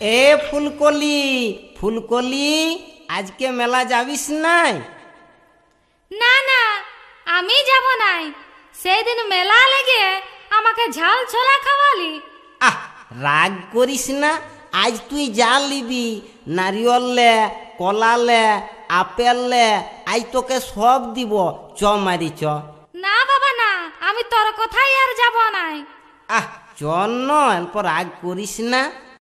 এ ফুলকলি ফুলকলি আজকে মেলা যাবিস নাই না না আমি যাব নাই সেদিন মেলা লেগে আমাকে ঝাল ছোলা খাওয়ালি আহ রাগ করিস না আজ তুই যা লিবি নারিয়ল লে কলা লে আপেল লে আজ তোকে সব দিব চ মারি চ না বাবা না আমি তোর কথাই আর যাব নাই আহ চ নয় পর রাগ করিস না